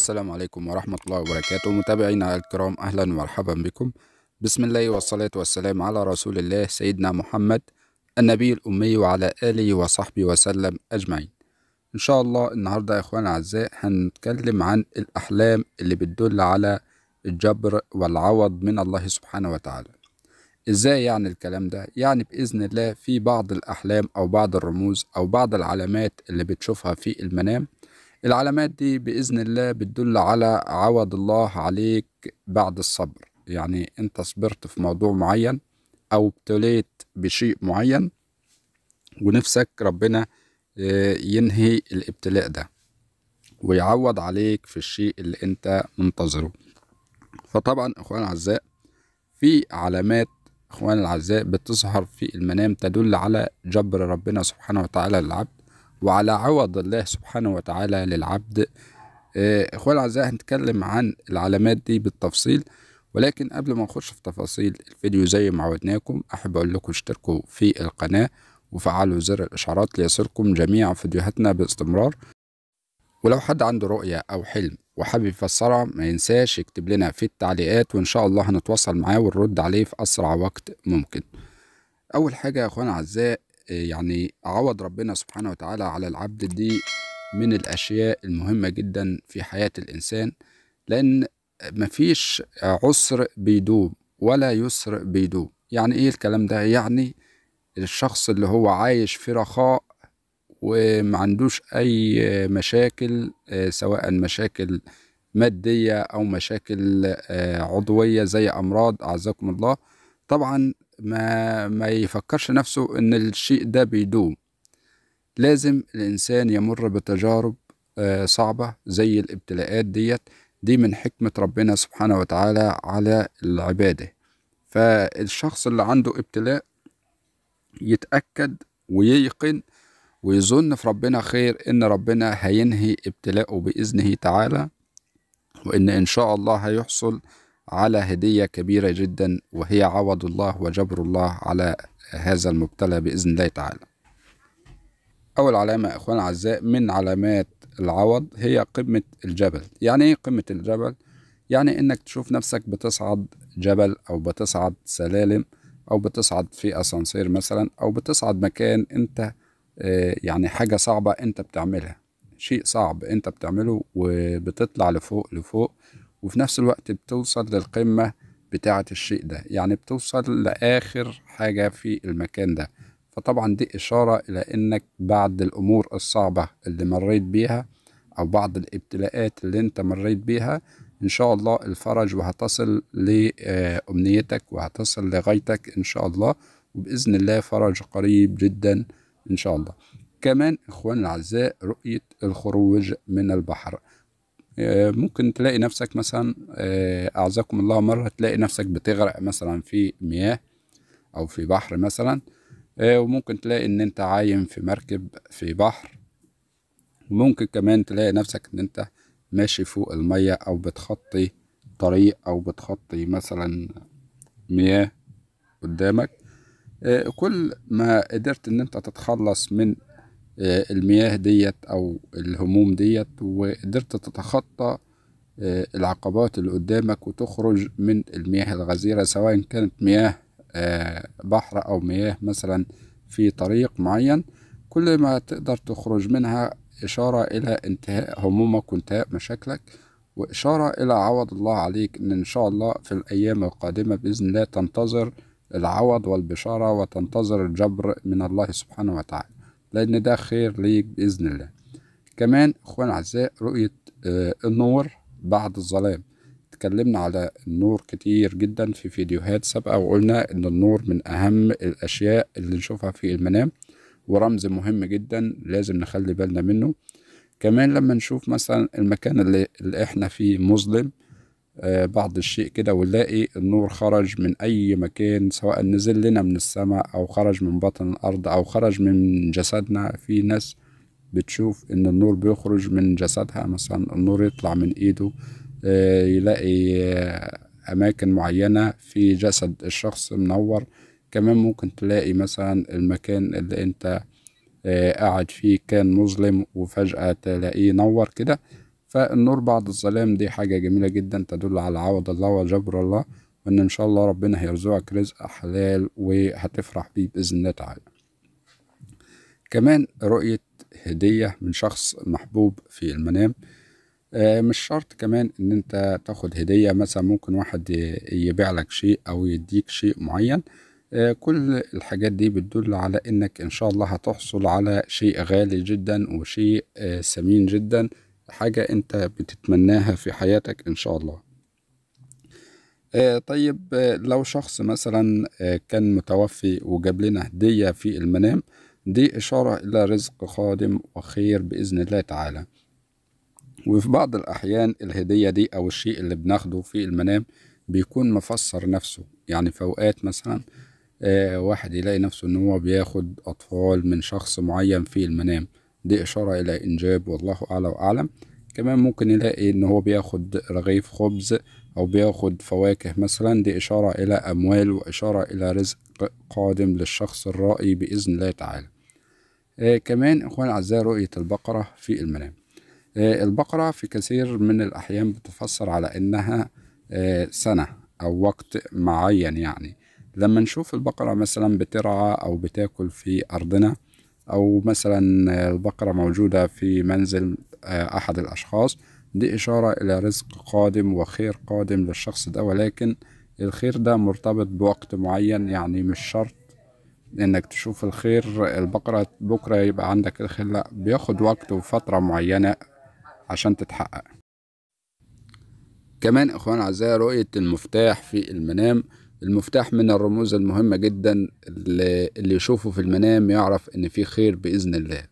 السلام عليكم ورحمة الله وبركاته متابعينا الكرام أهلا ومرحبا بكم بسم الله والصلاة والسلام على رسول الله سيدنا محمد النبي الأمي وعلى آله وصحبه وسلم أجمعين إن شاء الله النهاردة يا إخوان أعزاء هنتكلم عن الأحلام اللي بتدل على الجبر والعوض من الله سبحانه وتعالى إزاي يعني الكلام ده؟ يعني بإذن الله في بعض الأحلام أو بعض الرموز أو بعض العلامات اللي بتشوفها في المنام العلامات دي بإذن الله بتدل على عوض الله عليك بعد الصبر يعني أنت صبرت في موضوع معين أو ابتليت بشيء معين ونفسك ربنا آه، ينهي الابتلاء ده ويعوض عليك في الشيء اللي أنت منتظره فطبعا إخوان الأعزاء في علامات إخوان الأعزاء بتظهر في المنام تدل على جبر ربنا سبحانه وتعالى للعبد وعلى عوض الله سبحانه وتعالى للعبد آه، اخوان الاعزاء هنتكلم عن العلامات دي بالتفصيل ولكن قبل ما نخش في تفاصيل الفيديو زي ما عودناكم احب اقول لكم اشتركوا في القناه وفعلوا زر الاشعارات ليصلكم جميع فيديوهاتنا باستمرار ولو حد عنده رؤية أو حلم وحابب يفسرها ما ينساش يكتب لنا في التعليقات وإن شاء الله هنتواصل معاه ونرد عليه في أسرع وقت ممكن أول حاجة يا اخوان أعزاء يعني عوض ربنا سبحانه وتعالى على العبد دي من الأشياء المهمة جدا في حياة الإنسان لأن مفيش عسر بيدوم ولا يسر بيدوم يعني إيه الكلام ده؟ يعني الشخص اللي هو عايش في رخاء ومعندوش أي مشاكل آه، سواء مشاكل مادية أو مشاكل آه، عضوية زي أمراض أعزكم الله طبعا ما ما يفكرش نفسه ان الشيء ده بيدوم لازم الانسان يمر بتجارب آه، صعبة زي الابتلاءات ديت دي من حكمة ربنا سبحانه وتعالى على العبادة فالشخص اللي عنده ابتلاء يتأكد وييقن ويظن في ربنا خير إن ربنا هينهي ابتلاءه بإذنه تعالى وإن إن شاء الله هيحصل على هدية كبيرة جدا وهي عوض الله وجبر الله على هذا المبتلى بإذن الله تعالى أول علامة أخوان أعزاء من علامات العوض هي قمة الجبل يعني إيه قمة الجبل؟ يعني إنك تشوف نفسك بتصعد جبل أو بتصعد سلالم أو بتصعد في أسانسير مثلا أو بتصعد مكان أنت آه، يعني حاجة صعبة أنت بتعملها شيء صعب أنت بتعمله وبتطلع لفوق لفوق وفي نفس الوقت بتوصل للقمة بتاعة الشيء ده يعني بتوصل لآخر حاجة في المكان ده فطبعا دي إشارة إلى إنك بعد الأمور الصعبة اللي مريت بيها أو بعض الابتلاءات اللي أنت مريت بيها إن شاء الله الفرج وهتصل لأمنيتك آه، وهتصل لغايتك إن شاء الله وبإذن الله فرج قريب جدا إن شاء الله كمان إخواننا الأعزاء رؤية الخروج من البحر آه، ممكن تلاقي نفسك مثلا آه، أعزكم الله مرة تلاقي نفسك بتغرق مثلا في مياه أو في بحر مثلا آه، وممكن تلاقي إن أنت عايم في مركب في بحر وممكن كمان تلاقي نفسك إن أنت ماشي فوق المية أو بتخطي طريق أو بتخطي مثلا مياه قدامك كل ما قدرت إن أنت تتخلص من آه، المياه ديت أو الهموم ديت وقدرت تتخطى آه، العقبات اللي قدامك وتخرج من المياه الغزيرة سواء كانت مياه آه، بحر أو مياه مثلا في طريق معين كل ما تقدر تخرج منها إشارة إلى انتهاء همومك وانتهاء مشاكلك وإشارة إلى عوض الله عليك إن إن شاء الله في الأيام القادمة بإذن الله تنتظر العوض والبشارة وتنتظر الجبر من الله سبحانه وتعالى لأن ده خير ليك بإذن الله كمان إخوان أعزاء رؤية آه، النور بعد الظلام اتكلمنا على النور كتير جدا في فيديوهات سابقة وقلنا إن النور من أهم الأشياء اللي نشوفها في المنام ورمز مهم جدا لازم نخلي بالنا منه كمان لما نشوف مثلا المكان اللي, اللي احنا فيه مظلم آه، بعض الشيء كده ونلاقي النور خرج من أي مكان سواء نزل لنا من السماء أو خرج من بطن الأرض أو خرج من جسدنا في ناس بتشوف إن النور بيخرج من جسدها مثلا النور يطلع من إيده آه، يلاقي آه، أماكن معينة في جسد الشخص منور كمان ممكن تلاقي مثلا المكان اللي أنت قاعد فيه كان مظلم وفجأة تلاقيه نور كده فالنور بعد الظلام دي حاجة جميلة جدا تدل على عوض الله وجبر الله وإن إن شاء الله ربنا هيرزقك رزق حلال وهتفرح بيه بإذن الله تعالى. كمان رؤية هدية من شخص محبوب في المنام آه، مش شرط كمان إن أنت تاخد هدية مثلا ممكن واحد يبيع لك شيء أو يديك شيء معين آه، كل الحاجات دي بتدل على إنك إن شاء الله هتحصل على شيء غالي جدا وشيء ثمين آه، جدا حاجة أنت بتتمناها في حياتك إن شاء الله آه، طيب آه، لو شخص مثلا آه، كان متوفي وجاب لنا هدية في المنام دي إشارة إلى رزق قادم وخير بإذن الله تعالى وفي بعض الأحيان الهدية دي أو الشيء اللي بناخده في المنام بيكون مفسر نفسه يعني في أوقات مثلا واحد يلاقي نفسه إن هو بياخد أطفال من شخص معين في المنام دي إشارة إلى إنجاب والله أعلى وأعلم كمان ممكن نلاقي إن هو بياخد رغيف خبز أو بياخد فواكه مثلا دي إشارة إلى أموال وإشارة إلى رزق قادم للشخص الرائي بإذن الله تعالى آه كمان إخوان أعزائي رؤية البقرة في المنام آه البقرة في كثير من الأحيان بتفسر على إنها آه سنة أو وقت معين يعني لما نشوف البقرة مثلا بترعى أو بتاكل في أرضنا أو مثلا البقرة موجودة في منزل آه، أحد الأشخاص دي إشارة إلى رزق قادم وخير قادم للشخص ده ولكن الخير ده مرتبط بوقت معين يعني مش شرط إنك تشوف الخير البقرة بكرة يبقى عندك الخير لأ بياخد وقت وفترة معينة عشان تتحقق كمان إخوان أعزائي رؤية المفتاح في المنام المفتاح من الرموز المهمة جدا اللي يشوفه في المنام يعرف إن في خير بإذن الله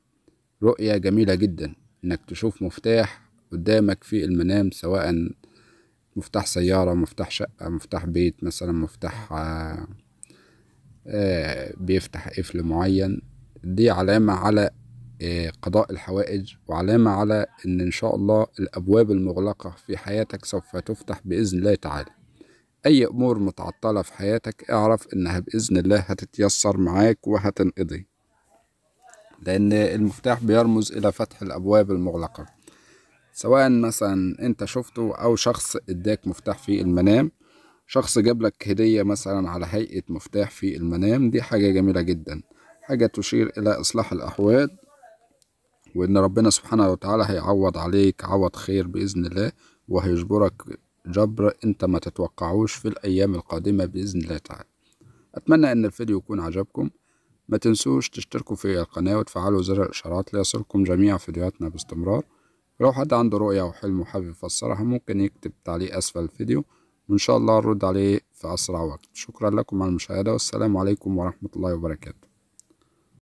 رؤية جميلة جدا إنك تشوف مفتاح قدامك في المنام سواء مفتاح سيارة مفتاح شقة مفتاح بيت مثلا مفتاح آه، بيفتح قفل معين دي علامة على آه، قضاء الحوائج وعلامة على إن إن شاء الله الأبواب المغلقة في حياتك سوف تفتح بإذن الله تعالى أي أمور متعطلة في حياتك اعرف إنها بإذن الله هتتيسر معاك وهتنقضي لأن المفتاح بيرمز إلى فتح الأبواب المغلقة سواء مثلا أنت شفته أو شخص إداك مفتاح في المنام شخص جاب لك هدية مثلا على هيئة مفتاح في المنام دي حاجة جميلة جدا حاجة تشير إلى إصلاح الأحوال وإن ربنا سبحانه وتعالى هيعوض عليك عوض خير بإذن الله وهيجبرك جبر انت ما تتوقعوش في الايام القادمة باذن الله تعالى اتمنى ان الفيديو يكون عجبكم ما تنسوش تشتركوا في القناة وتفعلوا زر الاشعارات ليصلكم جميع فيديوهاتنا باستمرار ولو حد عنده رؤية او حلم وحابب يفسرها ممكن يكتب تعليق اسفل الفيديو وان شاء الله نرد عليه في اسرع وقت شكرا لكم على المشاهدة والسلام عليكم ورحمة الله وبركاته